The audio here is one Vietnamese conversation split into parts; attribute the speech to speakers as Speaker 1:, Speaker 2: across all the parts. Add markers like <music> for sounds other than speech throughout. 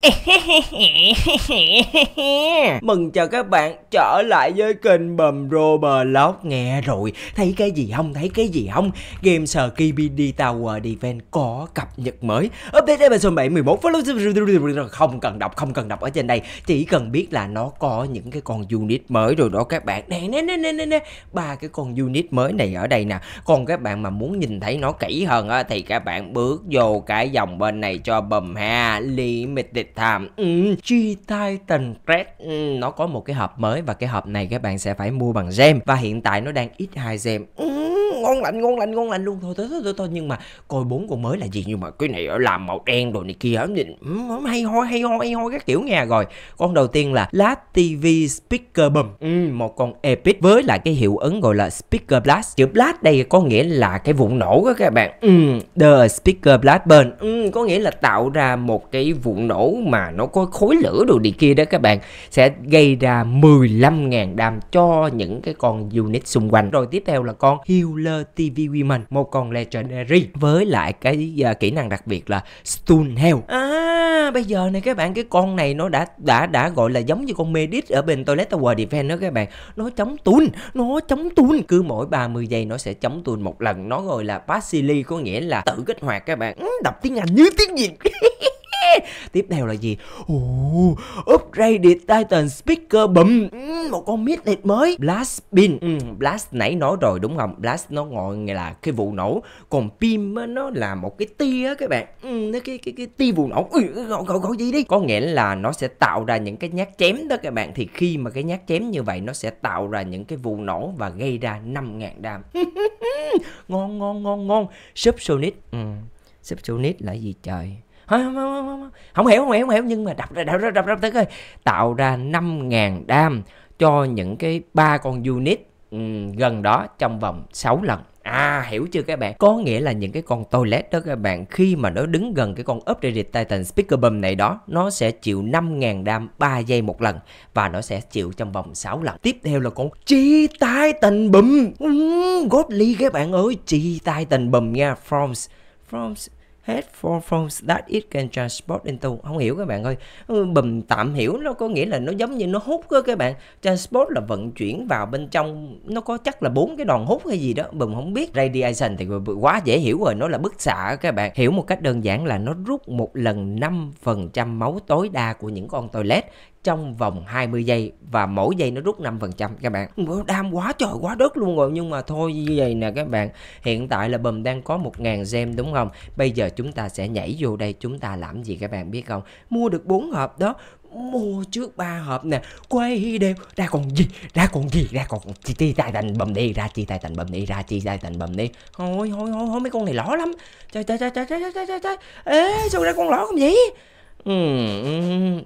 Speaker 1: <laughs> Mừng chào các bạn trở lại với kênh Bầm Rô Bờ Lóc nghe rồi Thấy cái gì không? Thấy cái gì không? Game sở KBD Tower Defense có cập nhật mới Update version 711 Không cần đọc, không cần đọc ở trên đây Chỉ cần biết là nó có những cái con unit mới rồi đó các bạn Nè nè nè nè nè nè ba cái con unit mới này ở đây nè Còn các bạn mà muốn nhìn thấy nó kỹ hơn á Thì các bạn bước vô cái dòng bên này cho Bầm ha Limited Ừ, chi ừ, titan Red ừ, nó có một cái hộp mới và cái hộp này các bạn sẽ phải mua bằng gem và hiện tại nó đang ít hai gem ừ, ngon lạnh ngon lạnh ngon lạnh luôn thôi thôi thôi thôi, nhưng mà coi bốn con mới là gì nhưng mà cái này ở làm màu đen rồi này kia ở nhìn hay ho hay ho hay ho các kiểu nghe rồi con đầu tiên là lá tv speaker bum ừ, một con epic với lại cái hiệu ứng gọi là speaker blast chữ blast đây có nghĩa là cái vụ nổ đó các bạn ừ, the speaker blast bên ừ, có nghĩa là tạo ra một cái vụ nổ mà nó có khối lửa đồ này kia đó các bạn sẽ gây ra 15.000 đam cho những cái con unit xung quanh rồi tiếp theo là con healer Killer TV Women một con Legendary với lại cái uh, kỹ năng đặc biệt là Stun Hell à bây giờ này các bạn cái con này nó đã đã đã gọi là giống như con Medit ở bên Toilet Tower Defense đó các bạn nó chống tun nó chống tun cứ mỗi 30 giây nó sẽ chống tun một lần nó gọi là Basili có nghĩa là tự kích hoạt các bạn ừ, đọc tiếng Anh như tiếng Việt <laughs> Tiếp theo là gì? Uh, upgraded Titan Speaker bùm ừ, Một con Midnight mới Blast Pin ừ, Blast nãy nói rồi đúng không? Blast nó ngọn là cái vụ nổ Còn Pin nó là một cái tia các bạn ừ, nó cái, cái, cái tia vụ nổ Ui, gọi, gọi, gọi gì đi Có nghĩa là nó sẽ tạo ra những cái nhát chém đó các bạn Thì khi mà cái nhát chém như vậy Nó sẽ tạo ra những cái vụ nổ Và gây ra 5.000 đam <laughs> Ngon ngon ngon ngon Subsonic ừ. Subsonic là gì trời không, không, không, không hiểu không hiểu không hiểu nhưng mà đọc ra đọc ra đọc ra tới tạo ra 5.000 đam cho những cái ba con unit um, gần đó trong vòng 6 lần À hiểu chưa các bạn? Có nghĩa là những cái con toilet đó các bạn khi mà nó đứng gần cái con Upgraded Titan Speaker Bum này đó nó sẽ chịu 5.000 đam 3 giây một lần và nó sẽ chịu trong vòng 6 lần. Tiếp theo là con Chi Titan Bum. Ừ, Godly các bạn ơi, Chi Titan Bum nha, forms Froms hết for forms that it can transport into không hiểu các bạn ơi bùm tạm hiểu nó có nghĩa là nó giống như nó hút cơ các bạn transport là vận chuyển vào bên trong nó có chắc là bốn cái đòn hút hay gì đó bùm không biết radiation thì quá dễ hiểu rồi nó là bức xạ các bạn hiểu một cách đơn giản là nó rút một lần 5% máu tối đa của những con toilet trong vòng 20 giây và mỗi giây nó rút 5% các bạn. Đam quá trời quá đất luôn rồi nhưng mà thôi như vậy nè các bạn. Hiện tại là bầm đang có 1.000 gem đúng không? Bây giờ chúng ta sẽ nhảy vô đây chúng ta làm gì các bạn biết không? Mua được 4 hộp đó mua trước ba hộp nè quay đều ra còn gì ra còn gì ra còn chi chi tài thành bầm đi ra chi tài thành bầm đi ra chi tài thành bầm đi thôi thôi thôi mấy con này lõ lắm trời trời trời trời trời trời trời ê sao ra con lõ không vậy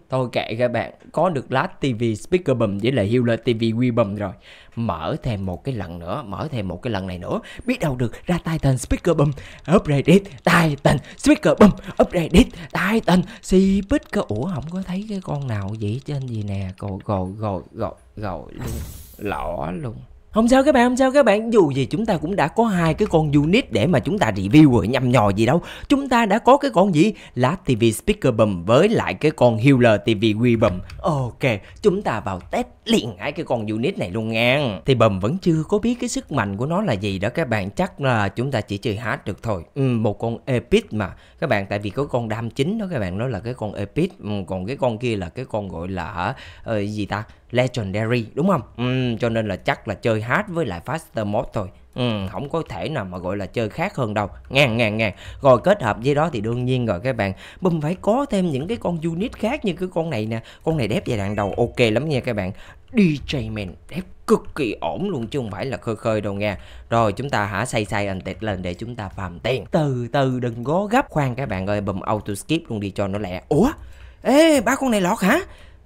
Speaker 1: tôi kệ các bạn Có được lát TV speaker bùm Với lại healer TV Wii bùm rồi Mở thêm một cái lần nữa Mở thêm một cái lần này nữa Biết đâu được ra Titan speaker bùm Upgrade it Titan speaker bùm Upgrade it Titan speaker Ủa không có thấy cái con nào vậy trên gì nè Rồi rồi rồi rồi rồi luôn Lỏ luôn không sao các bạn không sao các bạn dù gì chúng ta cũng đã có hai cái con unit để mà chúng ta review rồi nhầm nhò gì đâu chúng ta đã có cái con gì là tv speaker bầm với lại cái con healer tv quy bầm ok chúng ta vào test liền hai cái con unit này luôn nha thì bầm vẫn chưa có biết cái sức mạnh của nó là gì đó các bạn chắc là chúng ta chỉ chơi hát được thôi ừ, một con epic mà các bạn tại vì có con đam chính đó các bạn đó là cái con epic ừ, còn cái con kia là cái con gọi là uh, gì ta Legendary đúng không? Ừ, cho nên là chắc là chơi hát với lại Faster Mode thôi. Ừ, không có thể nào mà gọi là chơi khác hơn đâu ngàn ngàn ngàn rồi kết hợp với đó thì đương nhiên rồi các bạn bùm phải có thêm những cái con unit khác như cái con này nè con này đẹp về đạn đầu ok lắm nha các bạn DJ Man đẹp cực kỳ ổn luôn chứ không phải là khơi khơi đâu nha rồi chúng ta hả say say anh tẹt lên để chúng ta phàm tiền từ từ đừng có gấp khoan các bạn ơi bùm auto skip luôn đi cho nó lẹ ủa ê ba con này lọt hả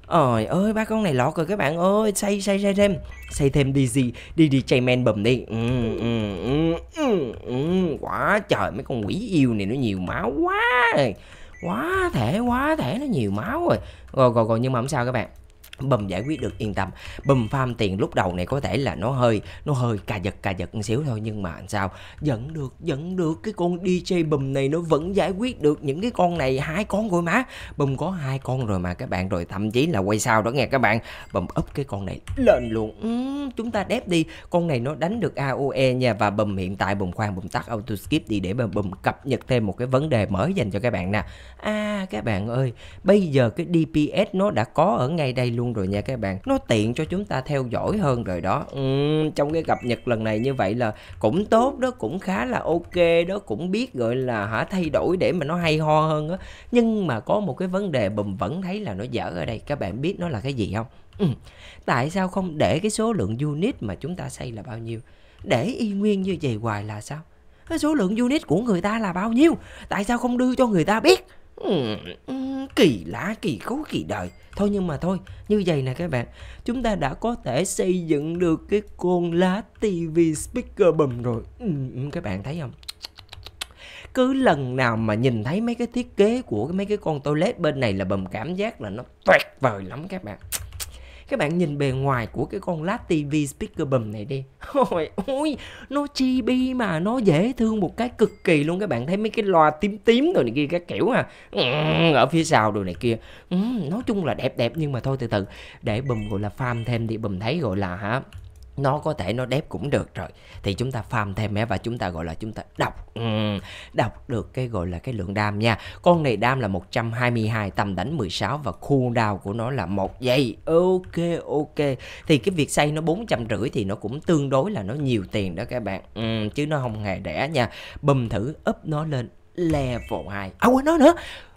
Speaker 1: Ôi ơi ba con này lọt rồi các bạn ơi Xây xây xây thêm Xây thêm đi gì Đi đi chay men bầm đi ừ, ừ, ừ, ừ, ừ. Quá trời mấy con quỷ yêu này nó nhiều máu quá Quá thể quá thể nó nhiều máu rồi Rồi rồi rồi nhưng mà không sao các bạn bầm giải quyết được yên tâm bầm farm tiền lúc đầu này có thể là nó hơi nó hơi cà giật cà giật một xíu thôi nhưng mà sao dẫn được dẫn được cái con dj bầm này nó vẫn giải quyết được những cái con này hai con rồi má bầm có hai con rồi mà các bạn rồi thậm chí là quay sau đó nghe các bạn bầm úp cái con này lên luôn uhm, chúng ta đép đi con này nó đánh được aoe nha và bầm hiện tại bầm khoan bầm tắt auto skip đi để bầm bầm cập nhật thêm một cái vấn đề mới dành cho các bạn nè à các bạn ơi bây giờ cái dps nó đã có ở ngay đây luôn luôn rồi nha các bạn nó tiện cho chúng ta theo dõi hơn rồi đó uhm, trong cái cập nhật lần này như vậy là cũng tốt đó cũng khá là ok đó cũng biết gọi là hả thay đổi để mà nó hay ho hơn á nhưng mà có một cái vấn đề bùm vẫn thấy là nó dở ở đây các bạn biết nó là cái gì không ừ. tại sao không để cái số lượng unit mà chúng ta xây là bao nhiêu để y nguyên như vậy hoài là sao cái số lượng unit của người ta là bao nhiêu tại sao không đưa cho người ta biết ừ, ừ kỳ lạ kỳ khấu kỳ đời thôi nhưng mà thôi như vậy nè các bạn chúng ta đã có thể xây dựng được cái con lá TV speaker bầm rồi ừ, ừ, các bạn thấy không cứ lần nào mà nhìn thấy mấy cái thiết kế của mấy cái con toilet bên này là bầm cảm giác là nó tuyệt vời lắm các bạn các bạn nhìn bề ngoài của cái con lát TV speaker bầm này đi <laughs> ôi ôi nó chibi mà nó dễ thương một cái cực kỳ luôn các bạn thấy mấy cái loa tím tím rồi này kia các kiểu à ở phía sau đồ này kia ừ, nói chung là đẹp đẹp nhưng mà thôi từ từ để bầm gọi là farm thêm thì bầm thấy gọi là hả nó có thể nó đẹp cũng được rồi thì chúng ta farm thêm mé và chúng ta gọi là chúng ta đọc ừ, đọc được cái gọi là cái lượng đam nha con này đam là 122 tầm đánh 16 và khu đào của nó là một giây ok ok thì cái việc xây nó bốn trăm rưỡi thì nó cũng tương đối là nó nhiều tiền đó các bạn ừ, chứ nó không hề rẻ nha bùm thử up nó lên level 2 à quên nó nữa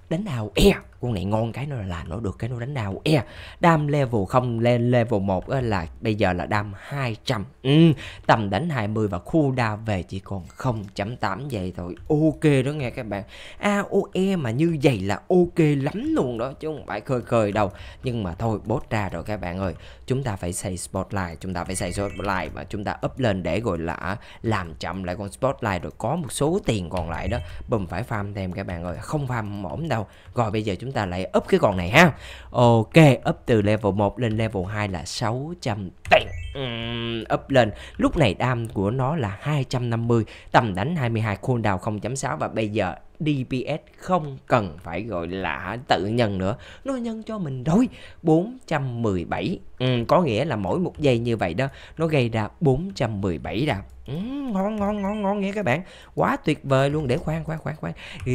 Speaker 1: đánh nào e yeah con này ngon cái nó là nó được cái nó đánh đau e yeah. đam level không lên level 1 là bây giờ là đam 200 ừ, tầm đánh 20 và khu đa về chỉ còn 0.8 vậy thôi ok đó nghe các bạn AOE mà như vậy là ok lắm luôn đó chứ không phải khơi khơi đâu nhưng mà thôi bốt ra rồi các bạn ơi chúng ta phải xây spotlight chúng ta phải xây spotlight và chúng ta up lên để gọi là làm chậm lại con spotlight rồi có một số tiền còn lại đó bùm phải farm thêm các bạn ơi không farm ổn đâu rồi bây giờ chúng chúng ta lại up cái con này ha ok up từ level 1 lên level 2 là 600 tiền um, up lên lúc này đam của nó là 250 tầm đánh 22 cooldown 0.6 và bây giờ DPS không cần phải gọi là tự nhân nữa nó nhân cho mình rồi 417 ừ, có nghĩa là mỗi một giây như vậy đó nó gây ra 417 đạp ừ, ngon ngon ngon ngon nghe các bạn quá tuyệt vời luôn để khoan khoan khoan khoan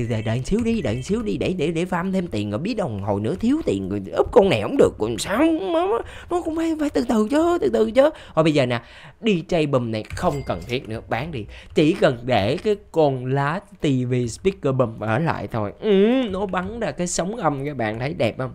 Speaker 1: đợi, đợi xíu đi đợi xíu đi để để để farm thêm tiền rồi biết đồng hồi nữa thiếu tiền rồi úp con này không được còn sao nó cũng phải, phải từ từ chứ từ từ chứ thôi bây giờ nè DJ bùm này không cần thiết nữa bán đi chỉ cần để cái con lá TV speaker bùm ở lại thôi ừ, nó bắn ra cái sóng âm các bạn thấy đẹp không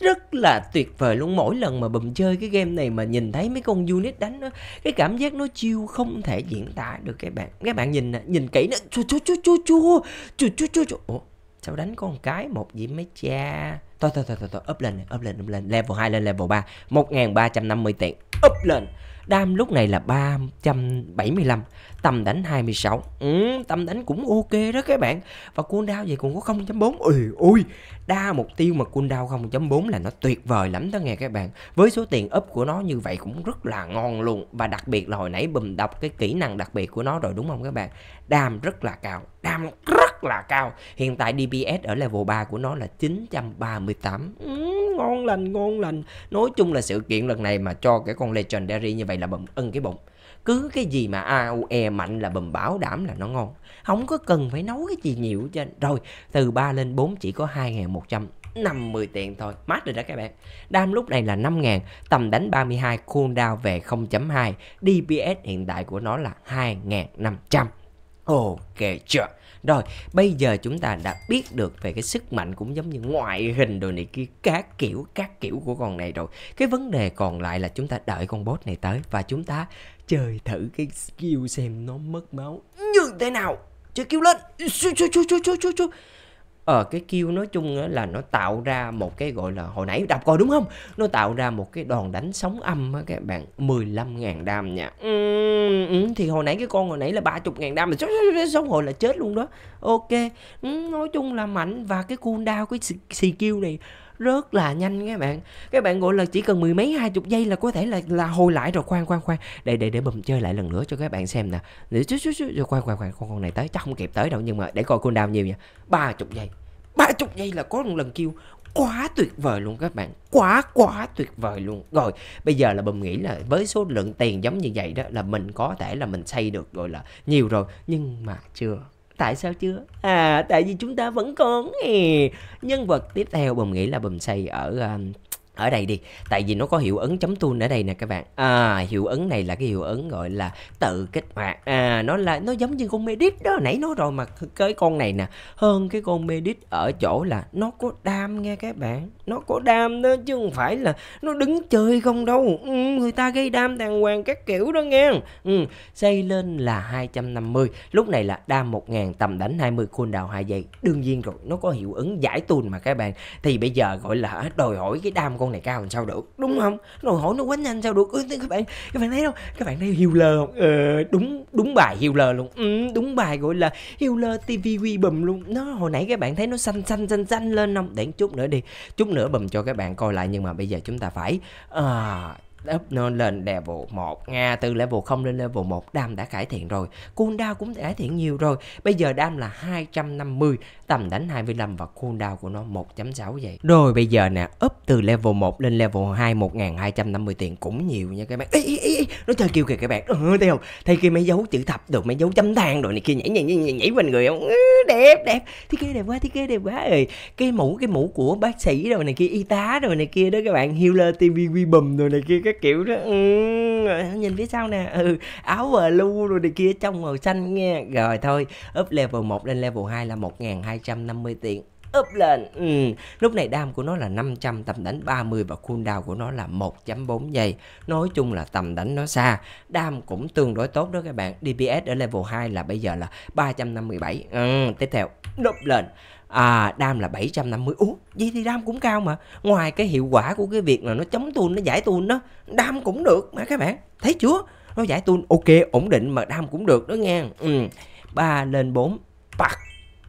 Speaker 1: rất là tuyệt vời luôn mỗi lần mà bùm chơi cái game này mà nhìn thấy mấy con unit đánh nó cái cảm giác nó chiêu không thể diễn tả được các bạn các bạn nhìn nhìn kỹ nó chua chua chua chua chua chua chua chua chua ủa sao đánh con cái một gì mấy cha Thôi thôi thôi thôi, thôi. up lên, up lên, up lên, level 2 lên level 3, 1350 tiền. Up lên. Đam lúc này là 375 Tầm đánh 26 ừ, Tầm đánh cũng ok đó các bạn Và đao vậy cũng có 0.4 Ui ui Đa mục tiêu mà cooldown 0.4 là nó tuyệt vời lắm đó nghe các bạn Với số tiền up của nó như vậy cũng rất là ngon luôn Và đặc biệt là hồi nãy bùm đọc cái kỹ năng đặc biệt của nó rồi đúng không các bạn Đam rất là cao Đam rất là cao Hiện tại DPS ở level 3 của nó là 938 ừ, Ngon lành ngon lành Nói chung là sự kiện lần này mà cho cái con Legendary như vậy vậy là bầm ân cái bụng cứ cái gì mà AUE mạnh là bầm bảo đảm là nó ngon không có cần phải nấu cái gì nhiều trên rồi từ 3 lên 4 chỉ có 2.150 tiền thôi mát rồi đó các bạn đam lúc này là 5.000 tầm đánh 32 cooldown về 0.2 DPS hiện tại của nó là 2.500 ok chưa sure. Rồi, bây giờ chúng ta đã biết được về cái sức mạnh cũng giống như ngoại hình đồ này kia các kiểu các kiểu của con này rồi. Cái vấn đề còn lại là chúng ta đợi con bot này tới và chúng ta chơi thử cái skill xem nó mất máu như thế nào. Chơi kêu lên ờ cái kêu nói chung là nó tạo ra một cái gọi là hồi nãy đọc coi đúng không nó tạo ra một cái đòn đánh sóng âm á các bạn 15.000 đam nha ừ, thì hồi nãy cái con hồi nãy là 30.000 đam mà sống hồi là chết luôn đó ok ừ, nói chung là mạnh và cái cooldown cái skill này rất là nhanh các bạn các bạn gọi là chỉ cần mười mấy hai chục giây là có thể là là hồi lại rồi khoan khoan khoan để để để bầm chơi lại lần nữa cho các bạn xem nè để chút chút chút khoan khoan khoan con con này tới chắc không kịp tới đâu nhưng mà để coi cooldown nhiều nha ba chục giây ba chục giây là có một lần kêu quá tuyệt vời luôn các bạn quá quá tuyệt vời luôn rồi bây giờ là bùm nghĩ là với số lượng tiền giống như vậy đó là mình có thể là mình xây được gọi là nhiều rồi nhưng mà chưa tại sao chưa à tại vì chúng ta vẫn còn ừ. nhân vật tiếp theo bùm nghĩ là bùm xây ở um, ở đây đi tại vì nó có hiệu ứng chấm tuôn ở đây nè các bạn à hiệu ứng này là cái hiệu ứng gọi là tự kích hoạt à nó là nó giống như con medit đó nãy nói rồi mà cái con này nè hơn cái con medit ở chỗ là nó có đam nghe các bạn nó có đam đó chứ không phải là nó đứng chơi không đâu ừ, người ta gây đam đàng hoàng các kiểu đó nghe ừ, xây lên là 250 lúc này là đam 1000 tầm đánh 20 đào hai giây đương nhiên rồi nó có hiệu ứng giải tuôn mà các bạn thì bây giờ gọi là đòi hỏi cái đam con này cao làm sao được đúng không rồi hỏi nó quá nhanh sao được ừ, các bạn các bạn thấy không các bạn thấy healer không ừ, đúng đúng bài healer luôn ừ, đúng bài gọi là healer tv quy bùm luôn nó hồi nãy các bạn thấy nó xanh xanh xanh xanh lên không để chút nữa đi chút nữa bùm cho các bạn coi lại nhưng mà bây giờ chúng ta phải à, up lên level 1 Nga từ level 0 lên level 1 đam đã cải thiện rồi Cooldown cũng cải thiện nhiều rồi Bây giờ đam là 250 Tầm đánh 25 và cooldown của nó 1.6 vậy Rồi bây giờ nè Up từ level 1 lên level 2 1250 tiền cũng nhiều nha các bạn Ý, ý, ý Nó chơi kêu kìa các bạn Ừ thấy không Thay kia mấy dấu chữ thập được Mấy dấu chấm than rồi này kia nhảy nhảy nhảy, nhảy, nhảy quanh người không ừ, Đẹp đẹp Thiết kế đẹp quá thiết kế đẹp quá rồi Cái mũ cái mũ của bác sĩ rồi này kia Y tá rồi này kia đó các bạn Healer TV bùm rồi này kia các cái kiểu đó ừ, nhìn phía sau nè ừ áo blue rồi này kia trong màu xanh nghe rồi thôi up level 1 lên level 2 là 1250 tiền up lên ừ. lúc này đam của nó là 500 tầm đánh 30 và cooldown của nó là 1.4 giây nói chung là tầm đánh nó xa đam cũng tương đối tốt đó các bạn DPS ở level 2 là bây giờ là 357 ừ. tiếp theo up lên à, đam là 750 ú vậy thì đam cũng cao mà ngoài cái hiệu quả của cái việc là nó chống tuôn nó giải tuôn đó đam cũng được mà các bạn thấy chưa nó giải tuôn ok ổn định mà đam cũng được đó nha ừ. 3 lên 4 bạc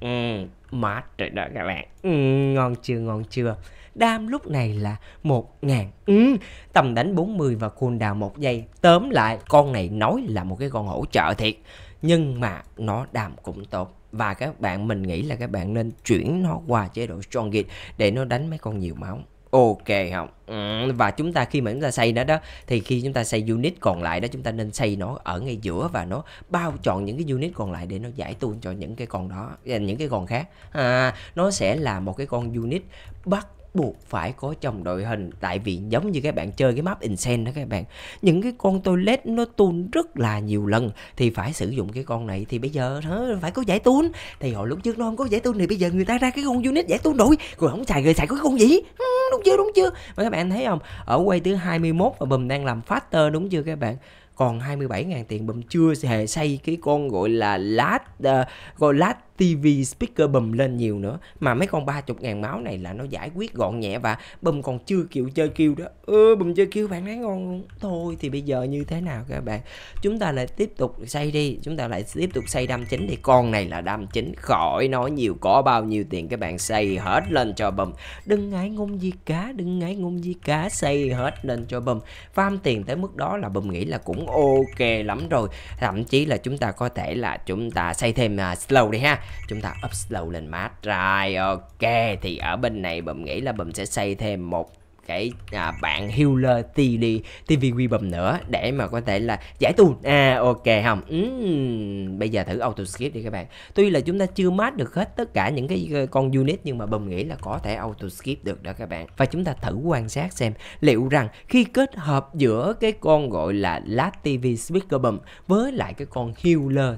Speaker 1: ừ. mát rồi đó các bạn ừ. ngon chưa ngon chưa đam lúc này là 1 ngàn ừ. tầm đánh 40 và cool down một giây tóm lại con này nói là một cái con hỗ trợ thiệt nhưng mà nó đam cũng tốt và các bạn mình nghĩ là các bạn nên chuyển nó qua chế độ strong gate để nó đánh mấy con nhiều máu ok không ừ, và chúng ta khi mà chúng ta xây nó đó thì khi chúng ta xây unit còn lại đó chúng ta nên xây nó ở ngay giữa và nó bao trọn những cái unit còn lại để nó giải tuôn cho những cái con đó những cái con khác à, nó sẽ là một cái con unit bắt buộc phải có trong đội hình tại vì giống như các bạn chơi cái map insane đó các bạn những cái con toilet nó tuôn rất là nhiều lần thì phải sử dụng cái con này thì bây giờ nó phải có giải tuôn thì hồi lúc trước nó không có giải tuôn thì bây giờ người ta ra cái con unit giải tuôn rồi rồi không xài người xài có cái con gì ừ, đúng chưa đúng chưa mà các bạn thấy không ở quay thứ 21 mà bùm đang làm faster đúng chưa các bạn còn 27.000 tiền bùm chưa hề xây cái con gọi là lát uh, ờ, gọi lát TV speaker bầm lên nhiều nữa mà mấy con 30 ngàn máu này là nó giải quyết gọn nhẹ và bầm còn chưa chịu chơi kêu đó ừ, bầm chơi kêu bạn nói ngon thôi thì bây giờ như thế nào các bạn chúng ta lại tiếp tục xây đi chúng ta lại tiếp tục xây đam chính thì con này là đam chính khỏi nói nhiều có bao nhiêu tiền các bạn xây hết lên cho bầm đừng ngại ngôn gì cả đừng ngại ngôn gì cả xây hết lên cho bầm farm tiền tới mức đó là bầm nghĩ là cũng ok lắm rồi thậm chí là chúng ta có thể là chúng ta xây thêm à, slow đi ha chúng ta up lên mát rồi ok thì ở bên này bầm nghĩ là bầm sẽ xây thêm một cái à, bạn healer TD TV bầm nữa để mà có thể là giải tù à ok không uhm, bây giờ thử auto skip đi các bạn tuy là chúng ta chưa mát được hết tất cả những cái ờ, con unit nhưng mà bầm nghĩ là có thể auto skip được đó các bạn và chúng ta thử quan sát xem liệu rằng khi kết hợp giữa cái con gọi là lát TV speaker bum với lại cái con healer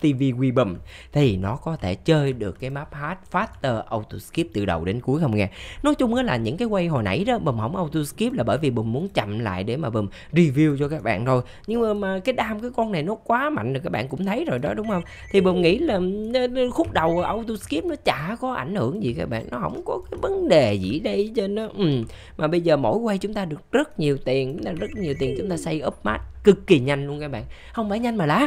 Speaker 1: TV Weebum thì nó có thể chơi được cái map hard faster auto skip từ đầu đến cuối không nghe nói chung á là những cái quay hồi nãy đó bùm không auto skip là bởi vì bùm muốn chậm lại để mà bùm review cho các bạn rồi nhưng mà, mà cái đam cái con này nó quá mạnh rồi các bạn cũng thấy rồi đó đúng không thì bùm nghĩ là ờ, ờ, khúc đầu auto skip nó chả có ảnh hưởng gì các bạn nó không có cái vấn đề gì đây cho nó ừ. mà bây giờ mỗi quay chúng ta được rất nhiều tiền rất nhiều tiền chúng ta xây up map cực kỳ nhanh luôn các bạn không phải nhanh mà lá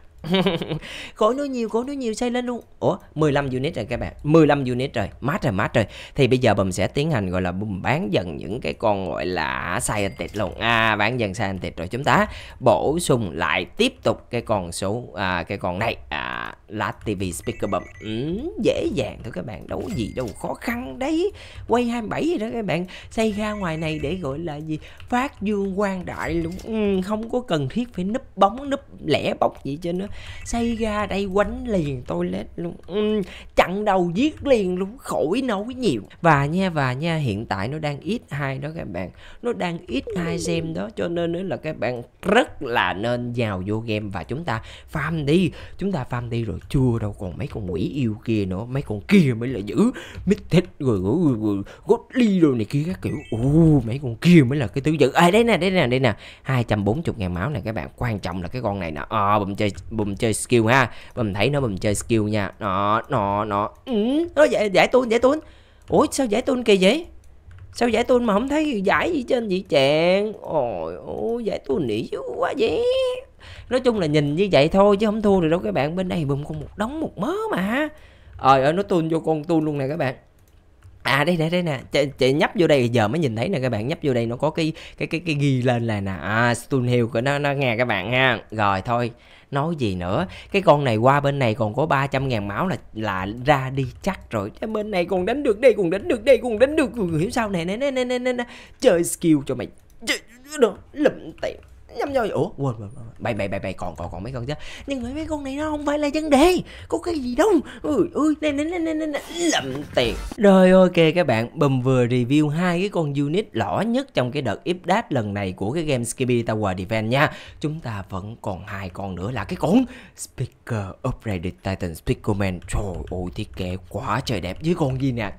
Speaker 1: <laughs> khổ nói nhiều khổ nói nhiều xây lên luôn ủa 15 unit rồi các bạn 15 unit rồi mát rồi mát rồi thì bây giờ mình sẽ tiến hành gọi là bầm bán dần những cái con gọi là sai scientist luôn à bán dần sai scientist rồi chúng ta bổ sung lại tiếp tục cái con số à, cái con này à, là tv speaker bấm ừ, dễ dàng thôi các bạn đâu gì đâu khó khăn đấy quay 27 rồi đó các bạn xây ra ngoài này để gọi là gì phát dương quang đại luôn ừ, không có cần thiết phải nấp bóng nấp lẻ bóng gì trên nữa xây ra đây quánh liền toilet luôn ừ, chặn đầu giết liền luôn khỏi nói nhiều và nha và nha hiện tại nó đang ít hai đó các bạn nó đang ít hai xem đó cho nên nữa là các bạn rất là nên vào vô game và chúng ta farm đi chúng ta farm đi rồi chưa đâu còn mấy con quỷ yêu kia nữa mấy con kia mới là dữ mít thích rồi godly rồi này kia các kiểu u mấy con kia mới là cái thứ dữ ai à, đây nè đây nè đây nè hai trăm bốn chục ngàn máu này các bạn quan trọng là cái con này nè ờ à, bùm chơi bùm chơi skill ha bùm thấy nó bùm chơi skill nha nó nó nó ừ, nó giải giải tuôn giải tuôn ủa sao giải tuôn kỳ vậy sao giải tuôn mà không thấy giải gì trên vậy chàng ôi ôi giải tuôn nỉ quá vậy nói chung là nhìn như vậy thôi chứ không thua được đâu các bạn bên đây bùm con một đống một mớ mà ờ à, nó tuôn vô con tuôn luôn nè các bạn à đây đây đây nè chị, chị nhấp vô đây giờ mới nhìn thấy nè các bạn nhấp vô đây nó có cái cái cái cái ghi lên là nè à, stun hill của nó nó nghe các bạn ha rồi thôi nói gì nữa cái con này qua bên này còn có 300 ngàn máu là là ra đi chắc rồi cái bên này còn đánh được đây còn đánh được đây còn đánh được hiểu sao này nè nè nè nè nè chơi skill cho mày chơi, đó lụm tiệm nhâm nhoi ủa quên quên bay bay bay bay còn còn còn mấy con chứ nhưng mà mấy con này nó không phải là vấn đề có cái gì đâu ui ui nên nên nên nên lầm tiền rồi ok các bạn bùm vừa review hai cái con unit lõ nhất trong cái đợt if lần này của cái game Skippy Tower Defense nha chúng ta vẫn còn hai con nữa là cái con Speaker Upgraded Titan man trời ơi thiết kế quá trời đẹp với con gì nè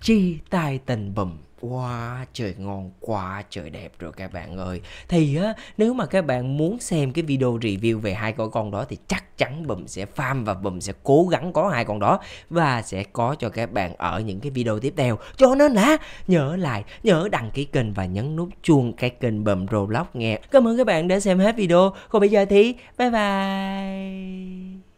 Speaker 1: chi Titan bùm quá trời ngon quá trời đẹp rồi các bạn ơi thì á nếu mà các bạn muốn xem cái video review về hai con con đó thì chắc chắn bùm sẽ farm và bùm sẽ cố gắng có hai con đó và sẽ có cho các bạn ở những cái video tiếp theo cho nên là nhớ lại nhớ đăng ký kênh và nhấn nút chuông cái kênh bùm Roblox nghe cảm ơn các bạn đã xem hết video còn bây giờ thì bye bye